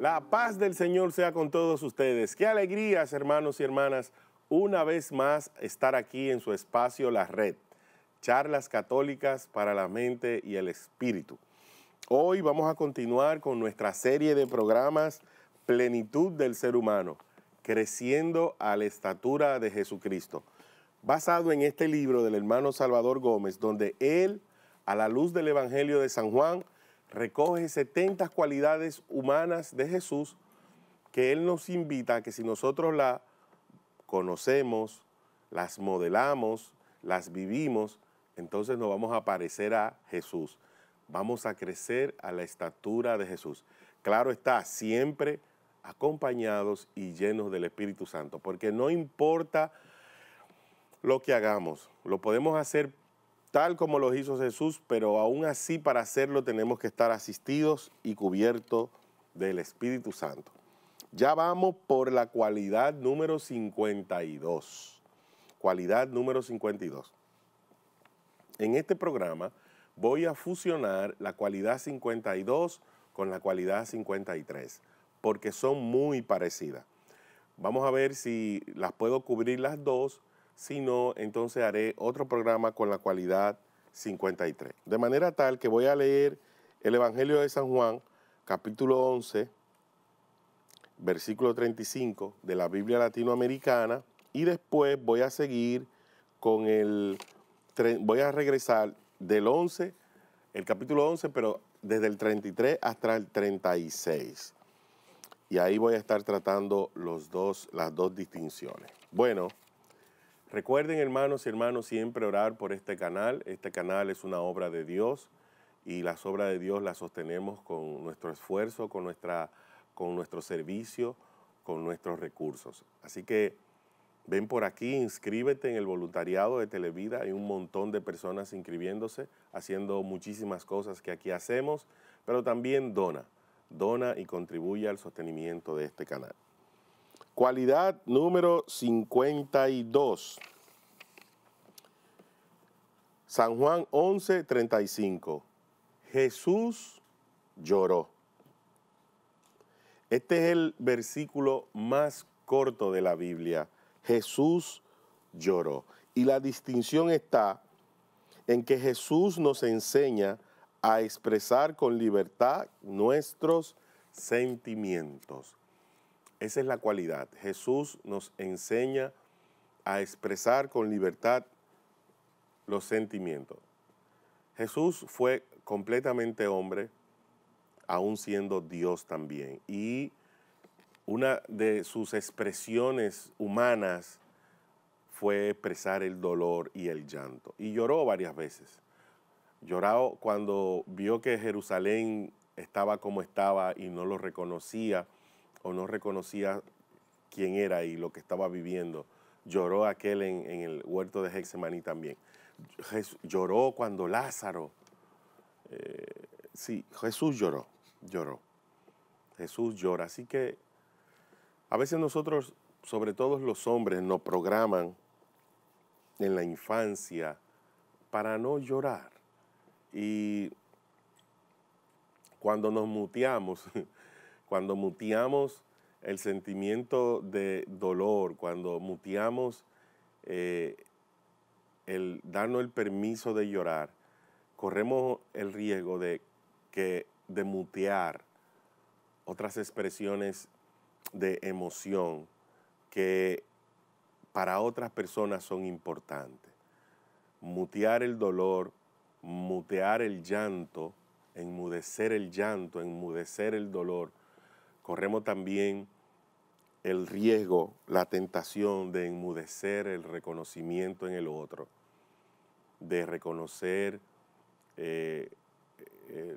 La paz del Señor sea con todos ustedes. Qué alegrías, hermanos y hermanas, una vez más estar aquí en su espacio La Red. Charlas católicas para la mente y el espíritu. Hoy vamos a continuar con nuestra serie de programas Plenitud del Ser Humano, creciendo a la estatura de Jesucristo, basado en este libro del hermano Salvador Gómez, donde él, a la luz del Evangelio de San Juan, recoge 70 cualidades humanas de Jesús que Él nos invita a que si nosotros las conocemos, las modelamos, las vivimos, entonces nos vamos a parecer a Jesús. Vamos a crecer a la estatura de Jesús. Claro está, siempre acompañados y llenos del Espíritu Santo, porque no importa lo que hagamos, lo podemos hacer tal como los hizo Jesús, pero aún así para hacerlo tenemos que estar asistidos y cubiertos del Espíritu Santo. Ya vamos por la cualidad número 52. Cualidad número 52. En este programa voy a fusionar la cualidad 52 con la cualidad 53, porque son muy parecidas. Vamos a ver si las puedo cubrir las dos si no, entonces haré otro programa con la cualidad 53. De manera tal que voy a leer el Evangelio de San Juan, capítulo 11, versículo 35 de la Biblia latinoamericana, y después voy a seguir con el, voy a regresar del 11, el capítulo 11, pero desde el 33 hasta el 36. Y ahí voy a estar tratando los dos, las dos distinciones. Bueno. Recuerden, hermanos y hermanos, siempre orar por este canal. Este canal es una obra de Dios y las obras de Dios las sostenemos con nuestro esfuerzo, con, nuestra, con nuestro servicio, con nuestros recursos. Así que ven por aquí, inscríbete en el voluntariado de Televida. Hay un montón de personas inscribiéndose, haciendo muchísimas cosas que aquí hacemos, pero también dona. Dona y contribuye al sostenimiento de este canal. Cualidad número 52. San Juan 11, 35. Jesús lloró. Este es el versículo más corto de la Biblia. Jesús lloró. Y la distinción está en que Jesús nos enseña a expresar con libertad nuestros sentimientos. Esa es la cualidad. Jesús nos enseña a expresar con libertad los sentimientos. Jesús fue completamente hombre, aún siendo Dios también. Y una de sus expresiones humanas fue expresar el dolor y el llanto. Y lloró varias veces. Lloró cuando vio que Jerusalén estaba como estaba y no lo reconocía o no reconocía quién era y lo que estaba viviendo. Lloró aquel en, el huerto de Hexemaní también. lloró cuando Lázaro, eh, sí, Jesús lloró, lloró. Jesús llora. Así que a veces nosotros, sobre todo los hombres, nos programan en la infancia para no llorar. Y cuando nos muteamos, cuando muteamos el sentimiento de dolor, cuando muteamos eh, el darnos el permiso de llorar, corremos el riesgo de, que, de mutear otras expresiones de emoción que para otras personas son importantes. Mutear el dolor, mutear el llanto, enmudecer el llanto, enmudecer el dolor, corremos también el riesgo, la tentación de enmudecer el reconocimiento en el otro, de reconocer eh, eh,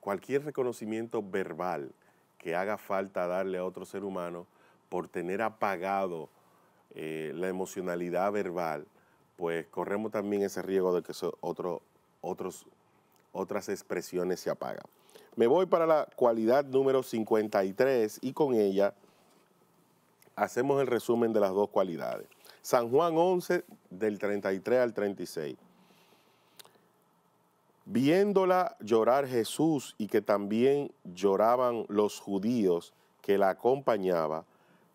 cualquier reconocimiento verbal que haga falta darle a otro ser humano por tener apagado eh, la emocionalidad verbal, pues corremos también ese riesgo de que otros, otras expresiones se apagan. Me voy para la cualidad número 53 y con ella hacemos el resumen de las dos cualidades. San Juan 11, del 33 al 36. Viéndola llorar Jesús y que también lloraban los judíos que la acompañaba,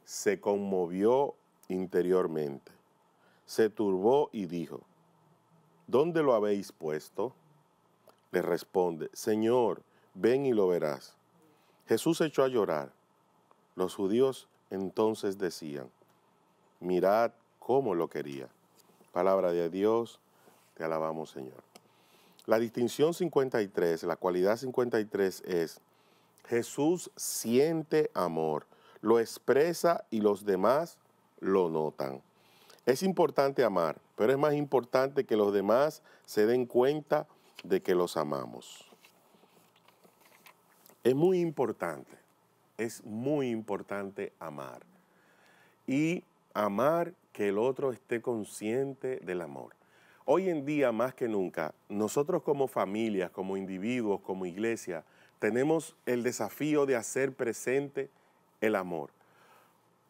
se conmovió interiormente. Se turbó y dijo, ¿dónde lo habéis puesto? Le responde, Señor, ven y lo verás. Jesús se echó a llorar. Los judíos entonces decían, mirad cómo lo quería. Palabra de Dios, te alabamos Señor. La distinción 53, la cualidad 53 es, Jesús siente amor, lo expresa y los demás lo notan. Es importante amar, pero es más importante que los demás se den cuenta de que los amamos. Es muy importante, es muy importante amar. Y amar que el otro esté consciente del amor. Hoy en día, más que nunca, nosotros como familias, como individuos, como iglesia, tenemos el desafío de hacer presente el amor.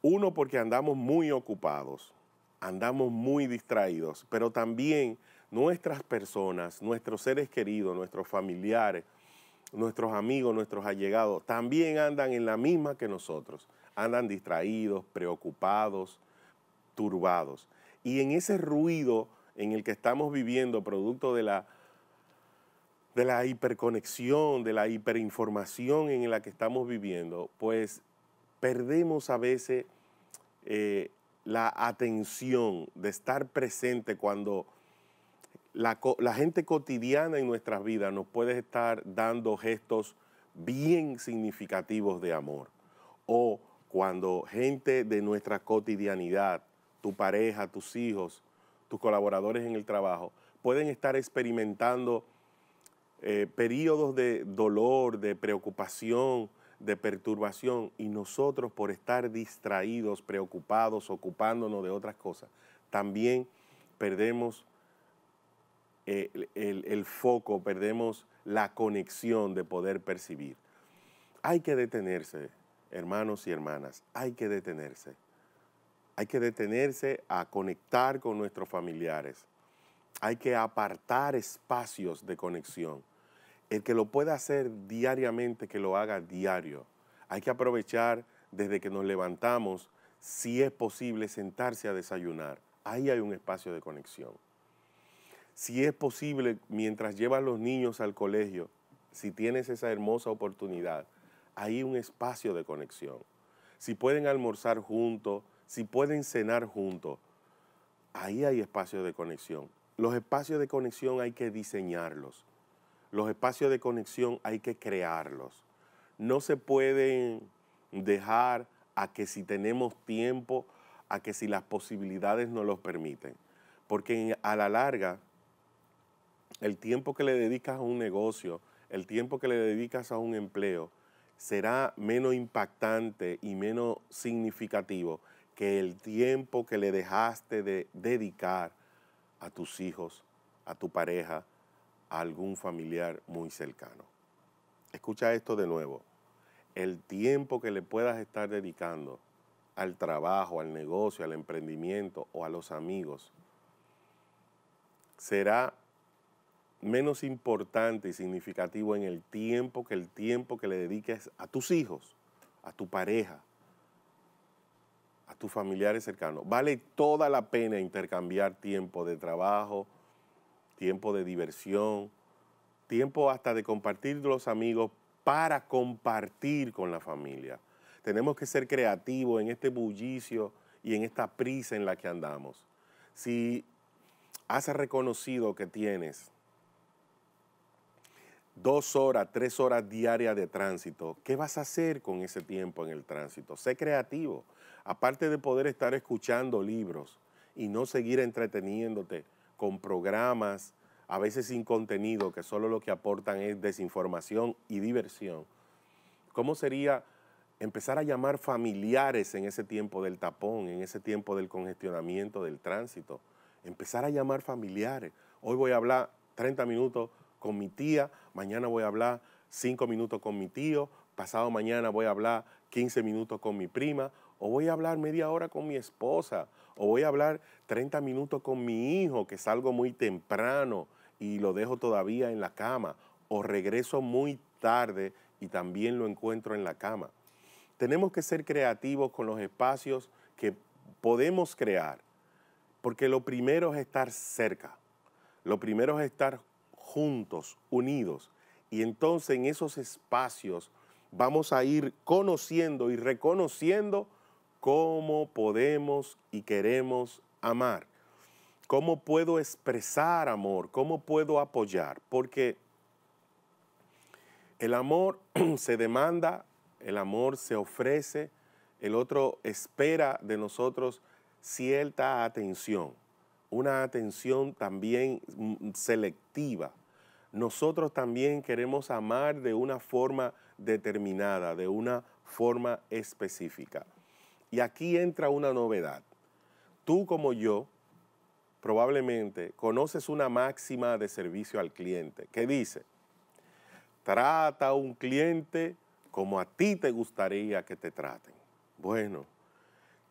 Uno, porque andamos muy ocupados, andamos muy distraídos, pero también nuestras personas, nuestros seres queridos, nuestros familiares, nuestros amigos, nuestros allegados, también andan en la misma que nosotros. Andan distraídos, preocupados, turbados. Y en ese ruido en el que estamos viviendo, producto de la, de la hiperconexión, de la hiperinformación en la que estamos viviendo, pues perdemos a veces eh, la atención de estar presente cuando la, gente cotidiana en nuestras vidas nos puede estar dando gestos bien significativos de amor. O cuando gente de nuestra cotidianidad, tu pareja, tus hijos, tus colaboradores en el trabajo, pueden estar experimentando eh, periodos de dolor, de preocupación, de perturbación, y nosotros por estar distraídos, preocupados, ocupándonos de otras cosas, también perdemos eh, el, foco, perdemos la conexión de poder percibir. Hay que detenerse, hermanos y hermanas, hay que detenerse. Hay que detenerse a conectar con nuestros familiares. Hay que apartar espacios de conexión. El que lo pueda hacer diariamente, que lo haga diario. Hay que aprovechar desde que nos levantamos, si es posible, sentarse a desayunar. Ahí hay un espacio de conexión si es posible, mientras llevas los niños al colegio, si tienes esa hermosa oportunidad, hay un espacio de conexión. Si pueden almorzar juntos, si pueden cenar juntos, ahí hay espacio de conexión. Los espacios de conexión hay que diseñarlos. Los espacios de conexión hay que crearlos. No se pueden dejar a que si tenemos tiempo, a que si las posibilidades nos los permiten. Porque a la larga, el tiempo que le dedicas a un negocio, el tiempo que le dedicas a un empleo, será menos impactante y menos significativo que el tiempo que le dejaste de dedicar a tus hijos, a tu pareja, a algún familiar muy cercano. Escucha esto de nuevo. El tiempo que le puedas estar dedicando al trabajo, al negocio, al emprendimiento o a los amigos será menos importante y significativo en el tiempo que el tiempo que le dediques a tus hijos, a tu pareja, a tus familiares cercanos. Vale toda la pena intercambiar tiempo de trabajo, tiempo de diversión, tiempo hasta de compartir los amigos para compartir con la familia. Tenemos que ser creativos en este bullicio y en esta prisa en la que andamos. Si has reconocido que tienes dos horas, tres horas diarias de tránsito, ¿qué vas a hacer con ese tiempo en el tránsito? Sé creativo. Aparte de poder estar escuchando libros y no seguir entreteniéndote con programas, a veces sin contenido, que solo lo que aportan es desinformación y diversión. ¿Cómo sería empezar a llamar familiares en ese tiempo del tapón, en ese tiempo del congestionamiento del tránsito? Empezar a llamar familiares. Hoy voy a hablar 30 minutos con mi tía, mañana voy a hablar cinco minutos con mi tío, pasado mañana voy a hablar 15 minutos con mi prima, o voy a hablar media hora con mi esposa, o voy a hablar 30 minutos con mi hijo que salgo muy temprano y lo dejo todavía en la cama, o regreso muy tarde y también lo encuentro en la cama. Tenemos que ser creativos con los espacios que podemos crear, porque lo primero es estar cerca, lo primero es estar juntos, unidos. Y entonces en esos espacios vamos a ir conociendo y reconociendo cómo podemos y queremos amar. ¿Cómo puedo expresar amor? ¿Cómo puedo apoyar? Porque el amor se demanda, el amor se ofrece, el otro espera de nosotros cierta atención, una atención también mm, selectiva nosotros también queremos amar de una forma determinada, de una forma específica. Y aquí entra una novedad. Tú como yo, probablemente conoces una máxima de servicio al cliente que dice, trata a un cliente como a ti te gustaría que te traten. Bueno,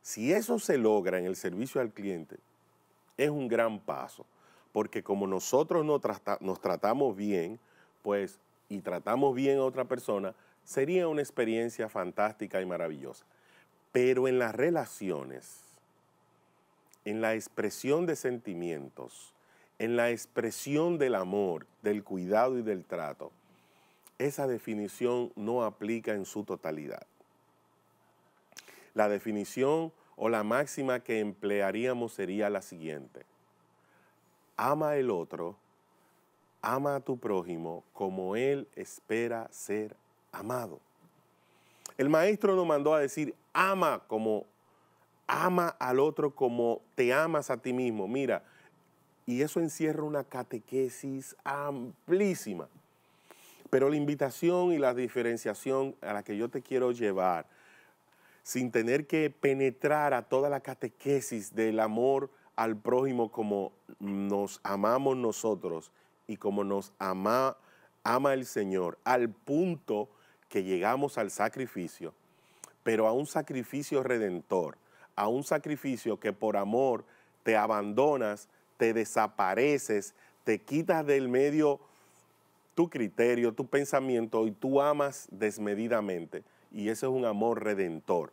si eso se logra en el servicio al cliente, es un gran paso porque como nosotros nos, tratamos bien, pues, y tratamos bien a otra persona, sería una experiencia fantástica y maravillosa. Pero en las relaciones, en la expresión de sentimientos, en la expresión del amor, del cuidado y del trato, esa definición no aplica en su totalidad. La definición o la máxima que emplearíamos sería la siguiente ama el otro, ama a tu prójimo como él espera ser amado. El maestro nos mandó a decir, ama como ama al otro como te amas a ti mismo. Mira, y eso encierra una catequesis amplísima. Pero la invitación y la diferenciación a la que yo te quiero llevar, sin tener que penetrar a toda la catequesis del amor, al prójimo como nos amamos nosotros y como nos ama, ama el Señor, al punto que llegamos al sacrificio, pero a un sacrificio redentor, a un sacrificio que por amor te abandonas, te desapareces, te quitas del medio tu criterio, tu pensamiento y tú amas desmedidamente. Y ese es un amor redentor.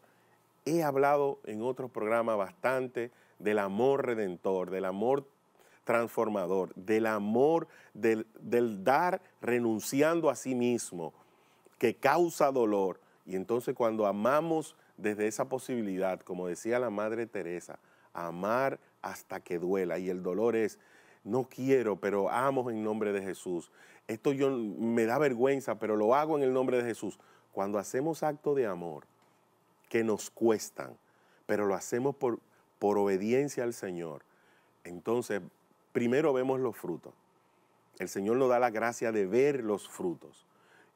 He hablado en otros programas bastante del amor redentor, del amor transformador, del amor del, dar renunciando a sí mismo, que causa dolor. Y entonces cuando amamos desde esa posibilidad, como decía la Madre Teresa, amar hasta que duela. Y el dolor es, no quiero, pero amo en nombre de Jesús. Esto yo me da vergüenza, pero lo hago en el nombre de Jesús. Cuando hacemos actos de amor que nos cuestan, pero lo hacemos por, por obediencia al Señor, entonces primero vemos los frutos. El Señor nos da la gracia de ver los frutos.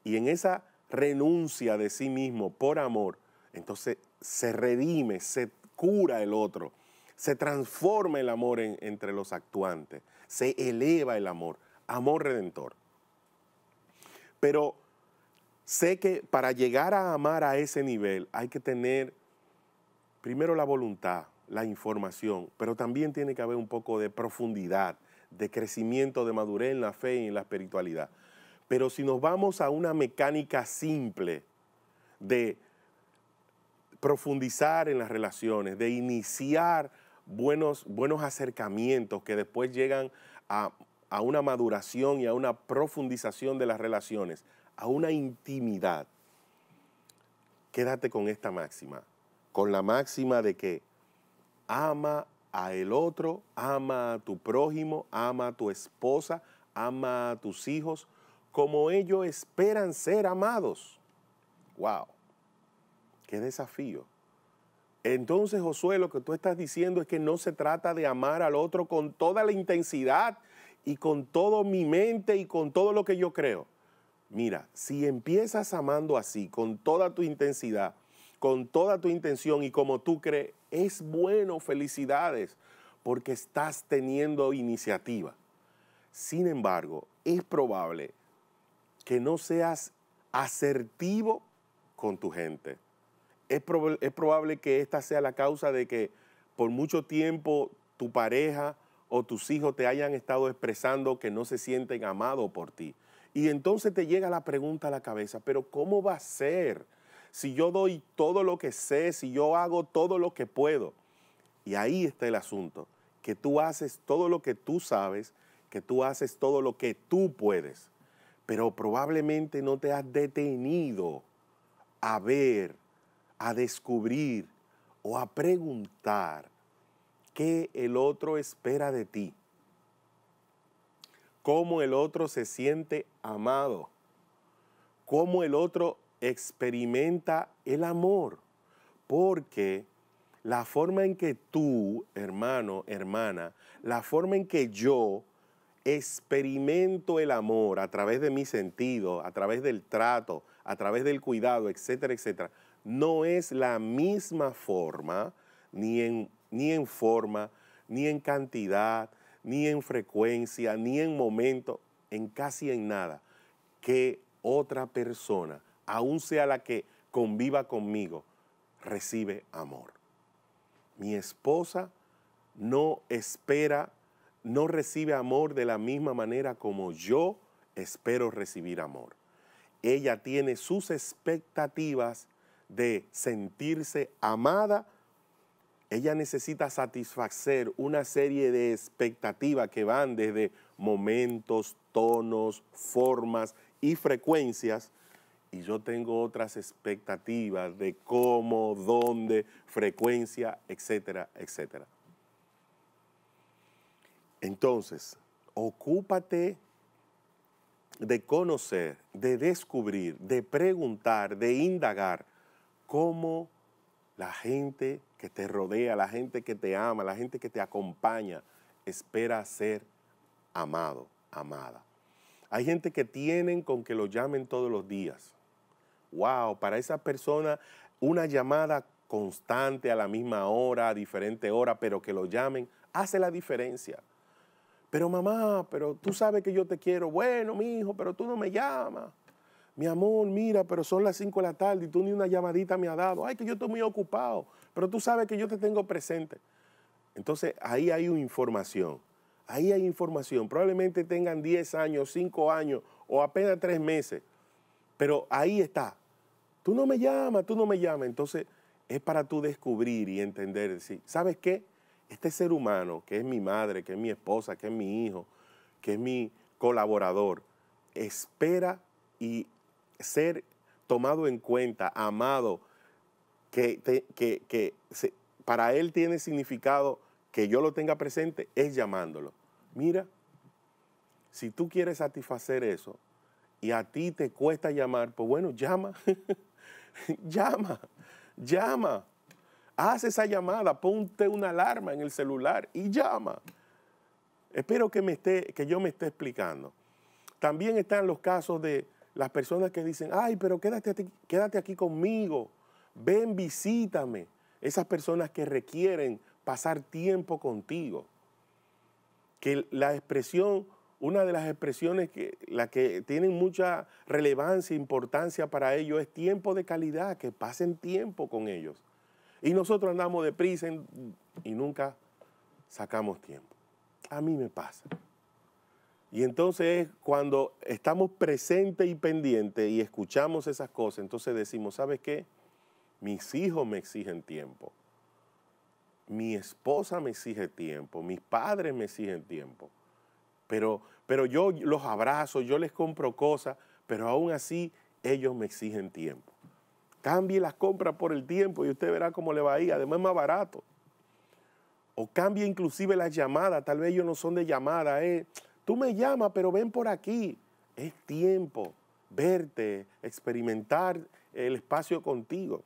Y en esa renuncia de sí mismo por amor, entonces se redime, se cura el otro, se transforma el amor entre los actuantes, se eleva el amor, amor redentor. Pero sé que para llegar a amar a ese nivel hay que tener primero la voluntad, la información, pero también tiene que haber un poco de profundidad, de crecimiento, de madurez en la fe y en la espiritualidad. Pero si nos vamos a una mecánica simple de profundizar en las relaciones, de iniciar buenos, buenos acercamientos que después llegan a, a una maduración y a una profundización de las relaciones, a una intimidad, quédate con esta máxima, con la máxima de que ama a el otro, ama a tu prójimo, ama a tu esposa, ama a tus hijos, como ellos esperan ser amados. ¡Wow! ¡Qué desafío! Entonces, Josué, lo que tú estás diciendo es que no se trata de amar al otro con toda la intensidad y con todo mi mente y con todo lo que yo creo. Mira, si empiezas amando así, con toda tu intensidad, con toda tu intención y como tú crees, es bueno, felicidades, porque estás teniendo iniciativa. Sin embargo, es probable que no seas asertivo con tu gente. Es, probable que esta sea la causa de que por mucho tiempo tu pareja o tus hijos te hayan estado expresando que no se sienten amados por ti. Y entonces te llega la pregunta a la cabeza, pero ¿cómo va a ser? si yo doy todo lo que sé, si yo hago todo lo que puedo. Y ahí está el asunto, que tú haces todo lo que tú sabes, que tú haces todo lo que tú puedes, pero probablemente no te has detenido a ver, a descubrir o a preguntar qué el otro espera de ti, cómo el otro se siente amado, cómo el otro experimenta el amor, porque la forma en que tú, hermano, hermana, la forma en que yo experimento el amor a través de mi sentido, a través del trato, a través del cuidado, etcétera, etcétera, no es la misma forma, ni en, ni en forma, ni en cantidad, ni en frecuencia, ni en momento, en casi en nada, que otra persona aún sea la que conviva conmigo, recibe amor. Mi esposa no espera, no recibe amor de la misma manera como yo espero recibir amor. Ella tiene sus expectativas de sentirse amada. Ella necesita satisfacer una serie de expectativas que van desde momentos, tonos, formas y frecuencias y yo tengo otras expectativas de cómo, dónde, frecuencia, etcétera, etcétera. Entonces, ocúpate de conocer, de descubrir, de preguntar, de indagar cómo la gente que te rodea, la gente que te ama, la gente que te acompaña, espera ser amado, amada. Hay gente que tienen con que lo llamen todos los días wow, para esa persona una llamada constante a la misma hora, a diferente hora, pero que lo llamen, hace la diferencia. Pero mamá, pero tú sabes que yo te quiero. Bueno, mi hijo, pero tú no me llamas. Mi amor, mira, pero son las 5 de la tarde y tú ni una llamadita me has dado. Ay, que yo estoy muy ocupado, pero tú sabes que yo te tengo presente. Entonces, ahí hay información. Ahí hay información. Probablemente tengan 10 años, 5 años o apenas 3 meses. Pero ahí está. Tú no me llamas, tú no me llamas. Entonces es para tú descubrir y entender, decir, ¿sabes qué? Este ser humano, que es mi madre, que es mi esposa, que es mi hijo, que es mi colaborador, espera y ser tomado en cuenta, amado, que, que, para él tiene significado que yo lo tenga presente, es llamándolo. Mira, si tú quieres satisfacer eso, y a ti te cuesta llamar, pues bueno, llama, llama, llama. Haz esa llamada, ponte una alarma en el celular y llama. Espero que, me esté, que yo me esté explicando. También están los casos de las personas que dicen, ay, pero quédate quédate aquí conmigo, ven, visítame. Esas personas que requieren pasar tiempo contigo. Que la expresión una de las expresiones que, que tienen mucha relevancia, e importancia para ellos es tiempo de calidad, que pasen tiempo con ellos. Y nosotros andamos deprisa y nunca sacamos tiempo. A mí me pasa. Y entonces cuando estamos presentes y pendientes y escuchamos esas cosas, entonces decimos, ¿sabes qué? Mis hijos me exigen tiempo. Mi esposa me exige tiempo. Mis padres me exigen tiempo pero, pero yo los abrazo, yo les compro cosas, pero aún así ellos me exigen tiempo. Cambie las compras por el tiempo y usted verá cómo le va a ir, además es más barato. O cambie inclusive las llamadas, tal vez ellos no son de llamada, eh. tú me llamas, pero ven por aquí. Es tiempo, verte, experimentar el espacio contigo.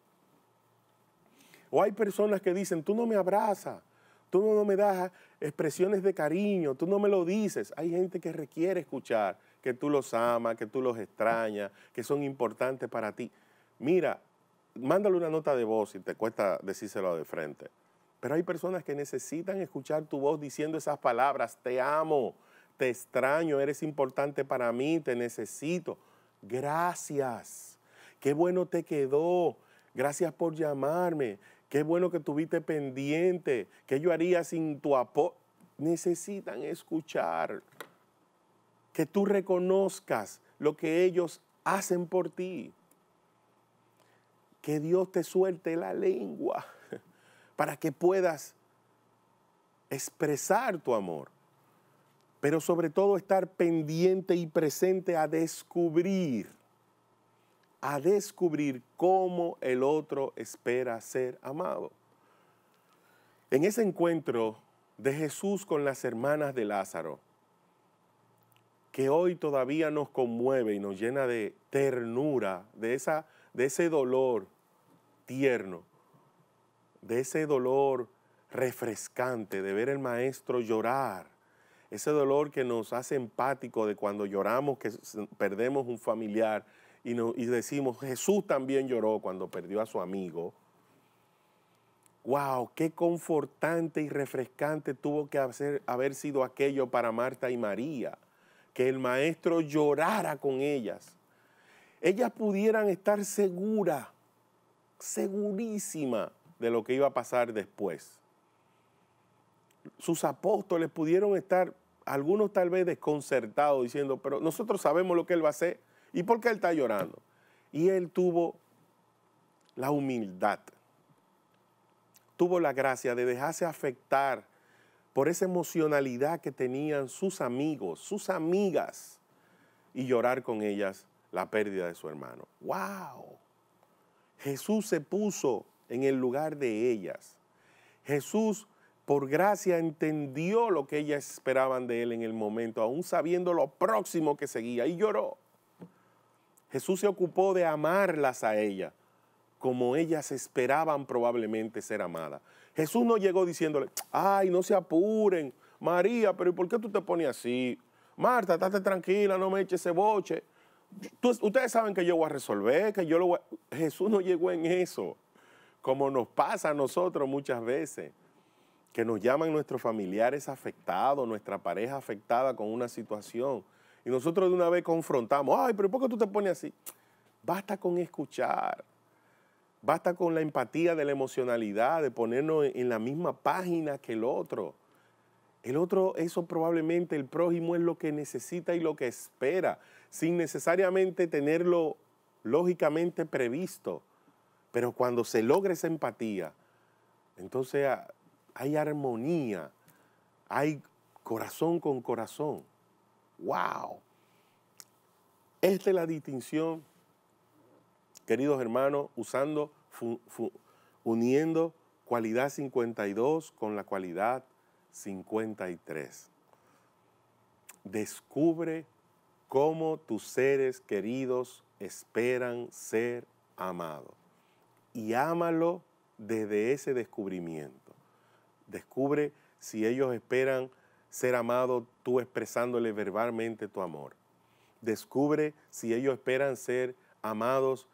O hay personas que dicen, tú no me abrazas, tú no me das expresiones de cariño, tú no me lo dices. Hay gente que requiere escuchar que tú los amas, que tú los extrañas, que son importantes para ti. Mira, mándale una nota de voz si te cuesta decírselo de frente. Pero hay personas que necesitan escuchar tu voz diciendo esas palabras, te amo, te extraño, eres importante para mí, te necesito. Gracias, qué bueno te quedó, gracias por llamarme, Qué bueno que tuviste pendiente. ¿Qué yo haría sin tu apoyo? Necesitan escuchar. Que tú reconozcas lo que ellos hacen por ti. Que Dios te suelte la lengua para que puedas expresar tu amor. Pero sobre todo estar pendiente y presente a descubrir a descubrir cómo el otro espera ser amado. En ese encuentro de Jesús con las hermanas de Lázaro, que hoy todavía nos conmueve y nos llena de ternura, de, esa, de ese dolor tierno, de ese dolor refrescante de ver el maestro llorar, ese dolor que nos hace empático de cuando lloramos, que perdemos un familiar, y, decimos, Jesús también lloró cuando perdió a su amigo. ¡Wow! ¡Qué confortante y refrescante tuvo que haber sido aquello para Marta y María! Que el maestro llorara con ellas. Ellas pudieran estar seguras, segurísimas de lo que iba a pasar después. Sus apóstoles pudieron estar, algunos tal vez desconcertados, diciendo, pero nosotros sabemos lo que Él va a hacer. ¿Y por qué él está llorando? Y él tuvo la humildad, tuvo la gracia de dejarse afectar por esa emocionalidad que tenían sus amigos, sus amigas, y llorar con ellas la pérdida de su hermano. ¡Wow! Jesús se puso en el lugar de ellas. Jesús, por gracia, entendió lo que ellas esperaban de él en el momento, aún sabiendo lo próximo que seguía, y lloró. Jesús se ocupó de amarlas a ellas como ellas esperaban probablemente ser amadas. Jesús no llegó diciéndole, ay, no se apuren, María, pero ¿y por qué tú te pones así? Marta, estate tranquila, no me eches ese boche. ustedes saben que yo voy a resolver, que yo lo voy a... Jesús no llegó en eso, como nos pasa a nosotros muchas veces, que nos llaman nuestros familiares afectados, nuestra pareja afectada con una situación y nosotros de una vez confrontamos, ay, pero ¿por qué tú te pones así? Basta con escuchar, basta con la empatía de la emocionalidad, de ponernos en la misma página que el otro. El otro, eso probablemente el prójimo es lo que necesita y lo que espera, sin necesariamente tenerlo lógicamente previsto. Pero cuando se logra esa empatía, entonces ah, hay armonía, hay corazón con corazón. ¡Wow! Esta es la distinción, queridos hermanos, usando, uniendo cualidad 52 con la cualidad 53. Descubre cómo tus seres queridos esperan ser amados y ámalo desde ese descubrimiento. Descubre si ellos esperan ser amado tú expresándole verbalmente tu amor. Descubre si ellos esperan ser amados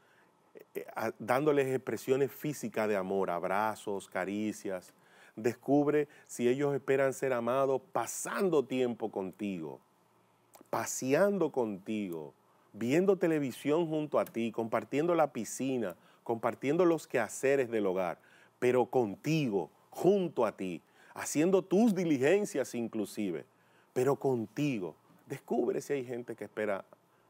eh, eh, dándoles expresiones físicas de amor, abrazos, caricias. Descubre si ellos esperan ser amados pasando tiempo contigo, paseando contigo, viendo televisión junto a ti, compartiendo la piscina, compartiendo los quehaceres del hogar, pero contigo, junto a ti haciendo tus diligencias inclusive, pero contigo. Descubre si hay gente que espera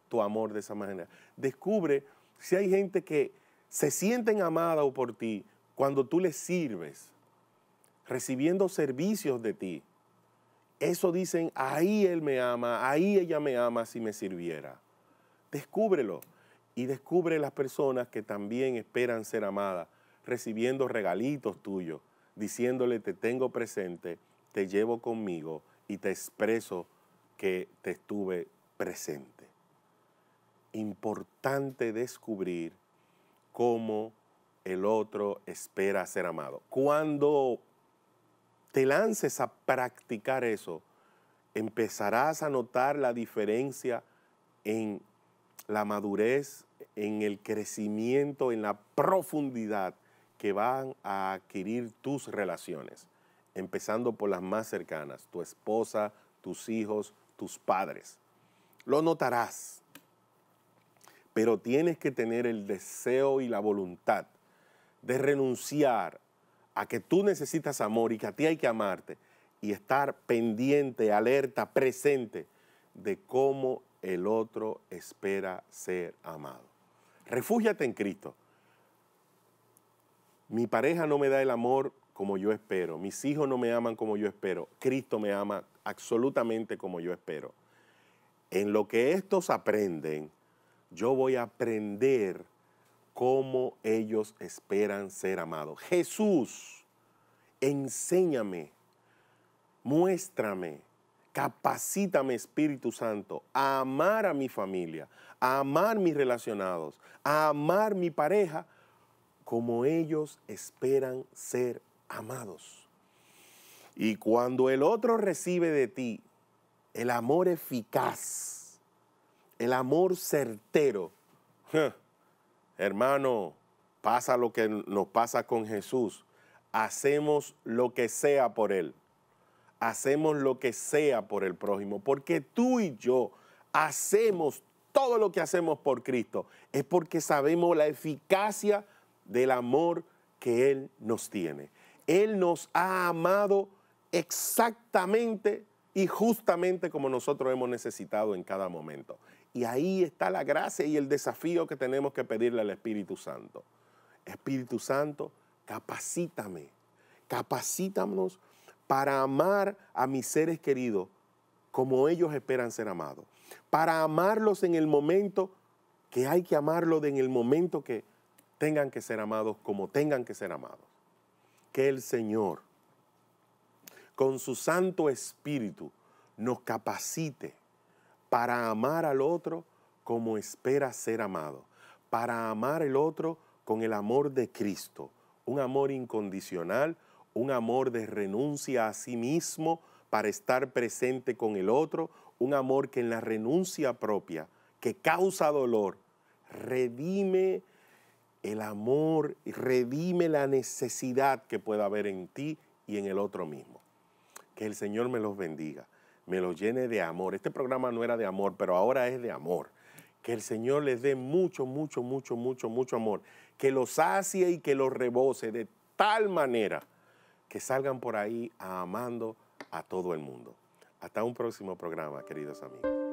tu amor de esa manera. Descubre si hay gente que se sienten amada por ti cuando tú les sirves, recibiendo servicios de ti. Eso dicen, ahí él me ama, ahí ella me ama si me sirviera. Descúbrelo y descubre las personas que también esperan ser amadas, recibiendo regalitos tuyos, diciéndole, te tengo presente, te llevo conmigo y te expreso que te estuve presente. Importante descubrir cómo el otro espera ser amado. Cuando te lances a practicar eso, empezarás a notar la diferencia en la madurez, en el crecimiento, en la profundidad que van a adquirir tus relaciones, empezando por las más cercanas, tu esposa, tus hijos, tus padres. Lo notarás, pero tienes que tener el deseo y la voluntad de renunciar a que tú necesitas amor y que a ti hay que amarte y estar pendiente, alerta, presente de cómo el otro espera ser amado. Refúgiate en Cristo mi pareja no me da el amor como yo espero. Mis hijos no me aman como yo espero. Cristo me ama absolutamente como yo espero. En lo que estos aprenden, yo voy a aprender cómo ellos esperan ser amados. Jesús, enséñame, muéstrame, capacítame Espíritu Santo a amar a mi familia, a amar mis relacionados, a amar mi pareja como ellos esperan ser amados. Y cuando el otro recibe de ti el amor eficaz, el amor certero, hermano, pasa lo que nos pasa con Jesús, hacemos lo que sea por Él, hacemos lo que sea por el prójimo, porque tú y yo hacemos todo lo que hacemos por Cristo, es porque sabemos la eficacia del amor que Él nos tiene. Él nos ha amado exactamente y justamente como nosotros hemos necesitado en cada momento. Y ahí está la gracia y el desafío que tenemos que pedirle al Espíritu Santo. Espíritu Santo, capacítame, capacítanos para amar a mis seres queridos como ellos esperan ser amados, para amarlos en el momento que hay que amarlos en el momento que tengan que ser amados como tengan que ser amados. Que el Señor, con su Santo Espíritu, nos capacite para amar al otro como espera ser amado, para amar al otro con el amor de Cristo, un amor incondicional, un amor de renuncia a sí mismo para estar presente con el otro, un amor que en la renuncia propia, que causa dolor, redime el amor redime la necesidad que pueda haber en ti y en el otro mismo. Que el Señor me los bendiga, me los llene de amor. Este programa no era de amor, pero ahora es de amor. Que el Señor les dé mucho, mucho, mucho, mucho, mucho amor. Que los sacie y que los rebose de tal manera que salgan por ahí amando a todo el mundo. Hasta un próximo programa, queridos amigos.